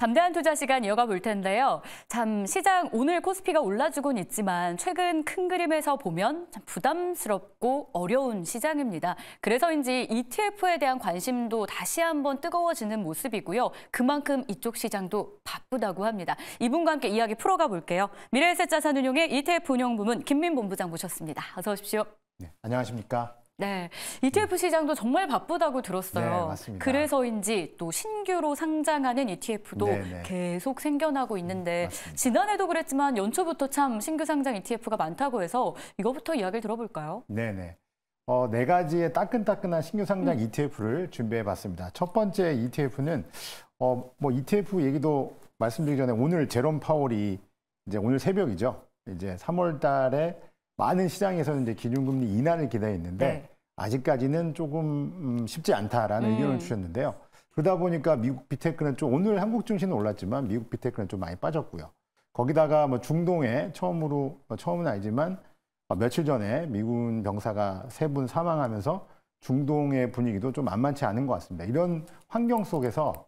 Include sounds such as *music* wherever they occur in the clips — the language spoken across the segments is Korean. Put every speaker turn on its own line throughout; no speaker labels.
담대한 투자 시간 이어가 볼 텐데요. 참 시장 오늘 코스피가 올라주곤 있지만 최근 큰 그림에서 보면 참 부담스럽고 어려운 시장입니다. 그래서인지 ETF에 대한 관심도 다시 한번 뜨거워지는 모습이고요. 그만큼 이쪽 시장도 바쁘다고 합니다. 이분과 함께 이야기 풀어가 볼게요. 미래에셋자산운용의 ETF 운영 부문 김민 본부장 모셨습니다. 어서 오십시오.
네, 안녕하십니까.
네, ETF 음. 시장도 정말 바쁘다고 들었어요. 네, 맞습니다. 그래서인지 또 신규로 상장하는 ETF도 네, 네. 계속 생겨나고 있는데 음, 맞 지난해도 그랬지만 연초부터 참 신규 상장 ETF가 많다고 해서 이거부터 이야기를 들어볼까요?
네, 네. 어, 네 가지의 따끈따끈한 신규 상장 음. ETF를 준비해 봤습니다. 첫 번째 ETF는 어, 뭐 ETF 얘기도 말씀드리기 전에 오늘 제롬 파월이 이제 오늘 새벽이죠. 이제 3월 달에 많은 시장에서는 이제 기준금리 인하를 기대했는데 네. 아직까지는 조금 음, 쉽지 않다라는 음. 의견을 주셨는데요. 그러다 보니까 미국 비테크는 좀 오늘 한국 증시는 올랐지만 미국 비테크는 좀 많이 빠졌고요. 거기다가 뭐 중동에 처음으로 뭐 처음은 아니지만 어, 며칠 전에 미군 병사가 세 분 사망하면서 중동의 분위기도 좀 만만치 않은 것 같습니다. 이런 환경 속에서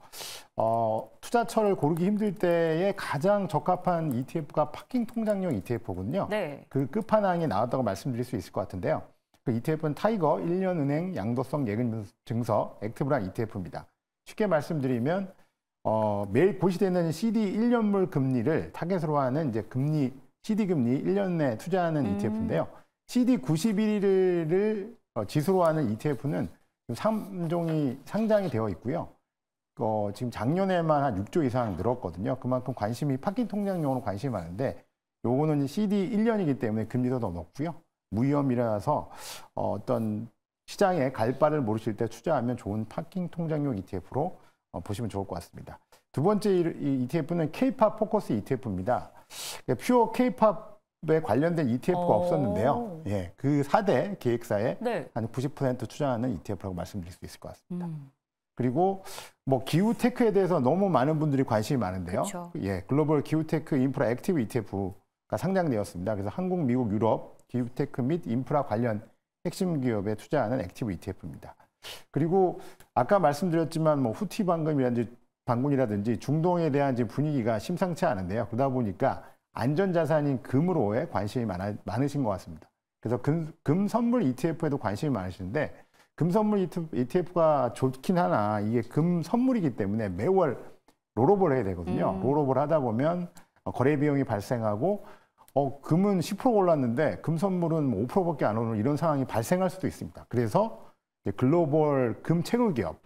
어, 투자처를 고르기 힘들 때에 가장 적합한 ETF가 파킹 통장용 e t f 군요 네. 그 끝판왕이 나왔다고 말씀드릴 수 있을 것 같은데요. 그 ETF는 타이거, 1년 은행, 양도성 예금 증서, 액티브랑 ETF입니다. 쉽게 말씀드리면 어, 매일 고시되는 CD 1년물 금리를 타겟으로 하는 이제 금리 CD 금리 1년 내 투자하는 e 음. ETF인데요. CD 91를 지수로 하는 ETF는 3종이 상장이 되어 있고요. 어, 지금 작년에만 한 6조 이상 늘었거든요. 그만큼 관심이 파킹 통장용으로 관심이 많은데 요거는 CD 1년이기 때문에 금리도 더 높고요. 무위험이라서 어, 어떤 시장에 갈바를 모르실 때 투자하면 좋은 파킹 통장용 ETF로 어, 보시면 좋을 것 같습니다. 두 번째 이 ETF는 K-팝 포커스 ETF입니다. 그러니까 퓨어 K-팝에 관련된 ETF가 오. 어. 없었는데요. 예, 그 4대 계획사에 네. 한90% 투자하는 ETF라고 말씀드릴 수 있을 것 같습니다. 음. 그리고 뭐 기후 테크에 대해서 너무 많은 분들이 관심이 많은데요. 그쵸. 예, 글로벌 기후 테크 인프라 액티브 ETF가 상장되었습니다. 그래서 한국, 미국, 유럽 기후 테크 및 인프라 관련 핵심 기업에 투자하는 액티브 ETF입니다. 그리고 아까 말씀드렸지만 뭐 후티 방금이라든지 방군이라든지 중동에 대한 지금 분위기가 심상치 않은데요. 그러다 보니까 안전자산인 금으로의 관심이 많아, 많으신 것 같습니다. 그래서 금, 금 선물 ETF에도 관심이 많으신데 금선물 ETF가 좋긴 하나 이게 금선물이기 때문에 매월 롤업을 해야 되거든요. 음. 롤업을 하다 보면 어, 거래 비용이 발생하고 어, 금은 10% 올랐는데 금선물은 5%밖에 뭐 안 오는 이런 상황이 발생할 수도 있습니다. 그래서 글로벌 금 채굴 기업,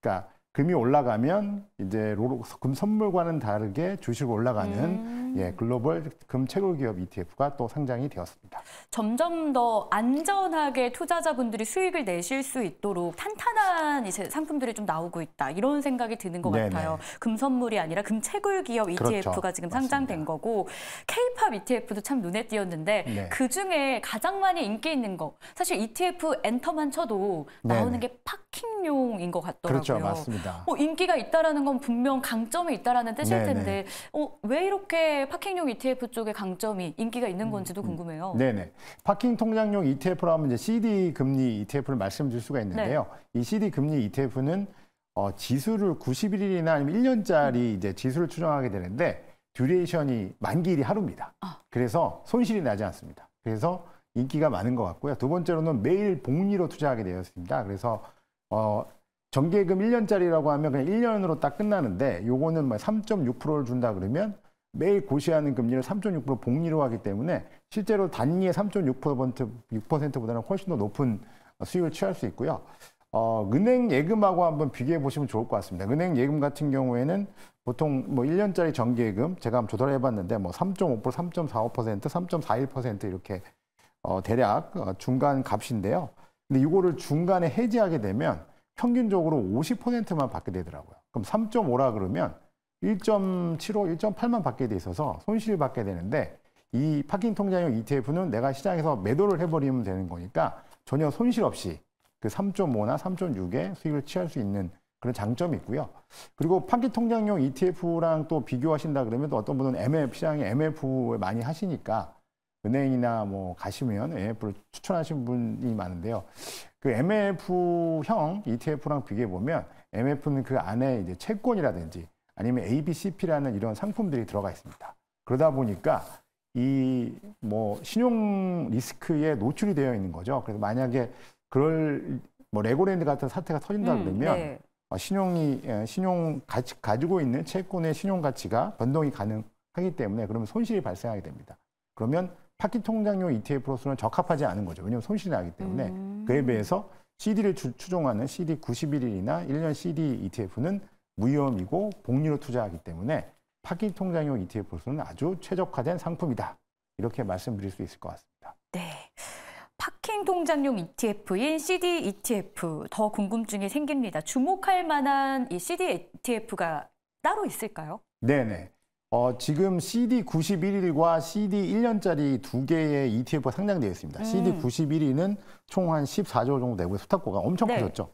그러니까 금이 올라가면 이제 금 선물과는 다르게 주식 올라가는 음. 예, 글로벌 금채굴 기업 ETF가 또 상장이 되었습니다.
점점 더 안전하게 투자자분들이 수익을 내실 수 있도록 탄탄한 이제 상품들이 좀 나오고 있다. 이런 생각이 드는 것 네네. 같아요. 금선물이 아니라 금채굴 기업 ETF가 그렇죠. E 지금 상장된 맞습니다. 거고 K-팝 ETF도 참 눈에 띄었는데 네. 그중에 가장 많이 인기 있는 거 사실 ETF 엔터만 쳐도 나오는 네네. 게 파킹용인 것 같더라고요. 그렇죠. 맞습니다. 어, 인기가 있다라건 분명 강점이 있다라 뜻일 텐데 어, 왜 이렇게 파킹용 ETF 쪽의 강점이 인기가 있는 건지도 음, 음. 궁금해요.
네네. 파킹 통장용 ETF로 하면 이제 CD 금리 ETF를 말씀드릴 수가 있는데요. 네. 이 CD 금리 ETF는 어, 지수를 91일이나 아니면 1년짜리 음. 이제 지수를 추정하게 되는데 듀레이션이 만기일이 하루입니다. 아. 그래서 손실이 나지 않습니다. 그래서 인기가 많은 것 같고요. 두 번째로는 매일 복리로 투자하게 되었습니다. 그래서 어, 정기금 1년짜리라고 하면 그냥 1년으로 딱 끝나는데 요거는 3.6%를 뭐 준다 그러면 매일 고시하는 금리를 3.6% 복리로 하기 때문에 실제로 단위의3.6% 6%보다는 훨씬 더 높은 수익을 취할 수 있고요. 어, 은행 예금하고 한번 비교해 보시면 좋을 것 같습니다. 은행 예금 같은 경우에는 보통 뭐 1년짜리 정기예금 제가 한번 조사를 해봤는데 뭐 3.5%, 3.45%, 3.41% 이렇게 어, 대략 어, 중간 값인데요. 근데 이거를 중간에 해지하게 되면 평균적으로 50%만 받게 되더라고요. 그럼 3.5라 그러면 1.75, 1.8만 받게 돼 있어서 손실을 받게 되는데 이 파킹 통장용 ETF는 내가 시장에서 매도를 해버리면 되는 거니까 전혀 손실 없이 그 3.5나 3.6의 수익을 취할 수 있는 그런 장점이 있고요. 그리고 파킹 통장용 ETF랑 또 비교하신다 그러면 또 어떤 분은 MF 시장에 MF를 많이 하시니까 은행이나 뭐 가시면 MF를 추천하신 분이 많은데요. 그 MF형 ETF랑 비교해 보면 MF는 그 안에 이제 채권이라든지 아니면 ABCP라는 이런 상품들이 들어가 있습니다. 그러다 보니까 이 뭐 신용 리스크에 노출이 되어 있는 거죠. 그래서 만약에 그럴 뭐 레고랜드 같은 사태가 터진다 음, 그러면 네. 어, 신용이 예, 신용 가치 가지고 있는 채권의 신용 가치가 변동이 가능하기 때문에 그러면 손실이 발생하게 됩니다. 그러면 파기 통장용 ETF로서는 적합하지 않은 거죠. 왜냐하면 손실이 나기 때문에 음. 그에 비해서 CD를 추종하는 CD 91일이나 1년 CD ETF는 무위험이고 복리로 투자하기 때문에 파킹 통장용 ETF로서는 아주 최적화된 상품이다. 이렇게 말씀드릴 수 있을 것 같습니다. 네.
파킹 통장용 ETF인 CD ETF 더 궁금증이 생깁니다. 주목할 만한 이 CD ETF가 따로 있을까요?
네네. 어, 지금 CD 91일과 CD 1년짜리 두 개의 ETF가 상장되어 있습니다. 음. CD 91일은 총 한 14조 정도 되고 수탁고가 엄청 네. 커졌죠.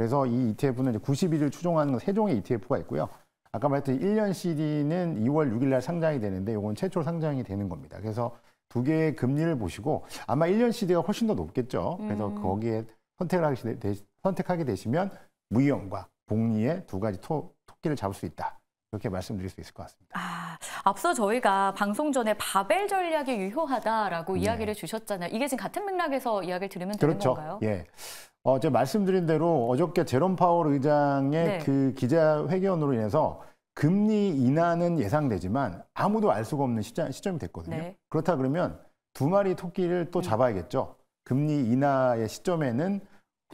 그래서 이 ETF는 90일을 추종하는 세 종의 ETF가 있고요. 아까 말했듯이 1년 CD는 2월 6일 날 상장이 되는데 이건 최초 상장이 되는 겁니다. 그래서 두 개의 금리를 보시고 아마 1년 CD가 훨씬 더 높겠죠. 그래서 음. 거기에 선택을 하게 되, 선택하게 되시면 무위험과 복리의 두 가지 토, 토끼를 잡을 수 있다. 이렇게 말씀드릴 수 있을 것 같습니다.
아, 앞서 저희가 방송 전에 바벨 전략이 유효하다라고 네. 이야기를 주셨잖아요. 이게 지금 같은 맥락에서 이야기를 들으면 그렇죠. 되는 건가요? 예.
어, 제 말씀드린 대로 어저께 제롬 파월 의장의 네. 그 기자회견으로 인해서 금리 인하는 예상되지만 아무도 알 수가 없는 시점, 시점이 됐거든요. 네. 그렇다 그러면 두 마리 토끼를 또 네. 잡아야겠죠. 금리 인하의 시점에는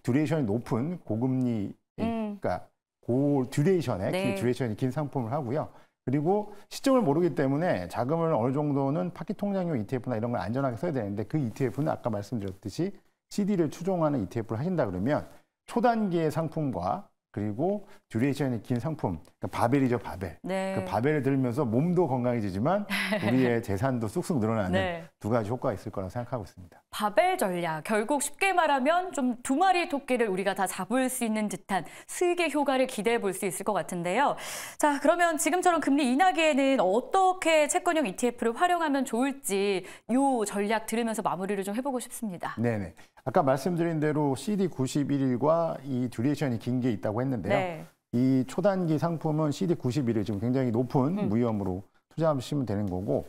듀레이션이 높은 고금리, 음. 그러니까 고 듀레이션의 네. 듀레이션이 긴 상품을 하고요. 그리고 시점을 모르기 때문에 자금을 어느 정도는 파키 통장용 ETF나 이런 걸 안전하게 써야 되는데 그 ETF는 아까 말씀드렸듯이 CD를 추종하는 ETF를 하신다 그러면 초단기의 상품과 그리고 듀레이션이 긴 상품, 그러니까 바벨이죠 바벨. 네. 그 바벨을 들면서 몸도 건강해지지만 *laughs* 우리의 재산도 쑥쑥 늘어나는 네. 두 가지 효과가 있을 거라고 생각하고 있습니다.
바벨 전략, 결국 쉽게 말하면 좀 두 마리 토끼를 우리가 다 잡을 수 있는 듯한 수익의 효과를 기대해 볼 수 있을 것 같은데요. 자, 그러면 지금처럼 금리 인하기에는 어떻게 채권형 ETF를 활용하면 좋을지 요 전략 들으면서 마무리를 좀 해보고 싶습니다.
네네. 아까 말씀드린 대로 CD91일과 이 듀레이션이 긴 게 있다고 했는데요. 네. 이 초단기 상품은 CD91일 지금 굉장히 높은 음. 무위험으로 투자하시면 되는 거고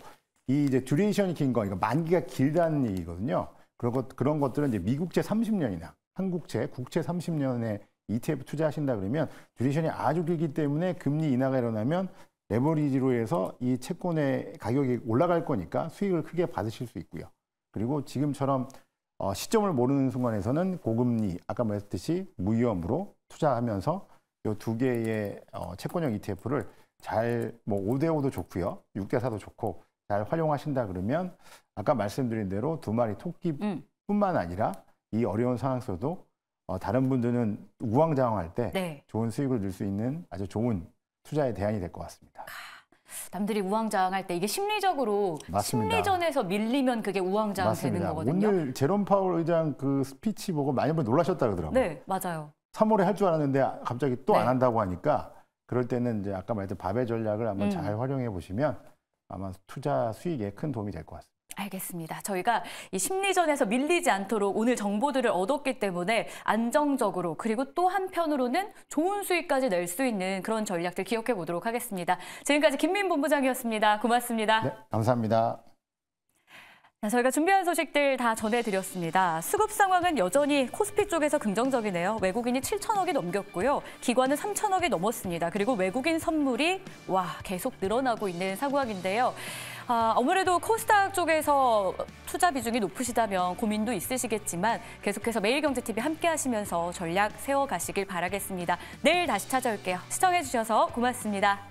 이 이제 듀레이션이 긴 거, 그러니까 만기가 길다는 얘기거든요. 그런 것, 그런 것들은 이제 미국채 30년이나 한국채, 국채 30년에 ETF 투자하신다 그러면 듀레이션이 아주 길기 때문에 금리 인하가 일어나면 레버리지로 해서 이 채권의 가격이 올라갈 거니까 수익을 크게 받으실 수 있고요. 그리고 지금처럼 어, 시점을 모르는 순간에서는 고금리, 아까 말했듯이 무위험으로 투자하면서 이 두 개의 어, 채권형 ETF를 잘뭐 5대5도 좋고요. 6대4도 좋고 잘 활용하신다 그러면 아까 말씀드린 대로 두 마리 토끼뿐만 음. 아니라 이 어려운 상황 속도 어, 다른 분들은 우왕좌왕할 때 네. 좋은 수익을 낼 수 있는 아주 좋은 투자의 대안이 될 것 같습니다. 아,
남들이 우왕좌왕할 때 이게 심리적으로
맞습니다. 심리전에서
밀리면 그게 우왕좌왕 맞습니다. 되는 거거든요.
오늘 제롬 파월 의장 그 스피치 보고 많이 분 놀라셨다 그러더라고요.
네, 맞아요.
3월에 할 줄 알았는데 갑자기 또안 네. 한다고 하니까 그럴 때는 이제 아까 말했던 바베 전략을 한번 음. 잘 활용해 보시면 아마 투자 수익에 큰 도움이 될 것 같습니다.
알겠습니다. 저희가 이 심리전에서 밀리지 않도록 오늘 정보들을 얻었기 때문에 안정적으로 그리고 또 한편으로는 좋은 수익까지 낼 수 있는 그런 전략들 기억해 보도록 하겠습니다. 지금까지 김민 본부장이었습니다. 고맙습니다. 네,
감사합니다.
자, 저희가 준비한 소식들 다 전해드렸습니다. 수급 상황은 여전히 코스피 쪽에서 긍정적이네요. 외국인이 7천억이 넘겼고요. 기관은 3천억이 넘었습니다. 그리고 외국인 선물이 와 계속 늘어나고 있는 상황인데요. 아, 아무래도 코스닥 쪽에서 투자 비중이 높으시다면 고민도 있으시겠지만 계속해서 매일경제TV 함께 하시면서 전략 세워가시길 바라겠습니다. 내일 다시 찾아올게요. 시청해주셔서 고맙습니다.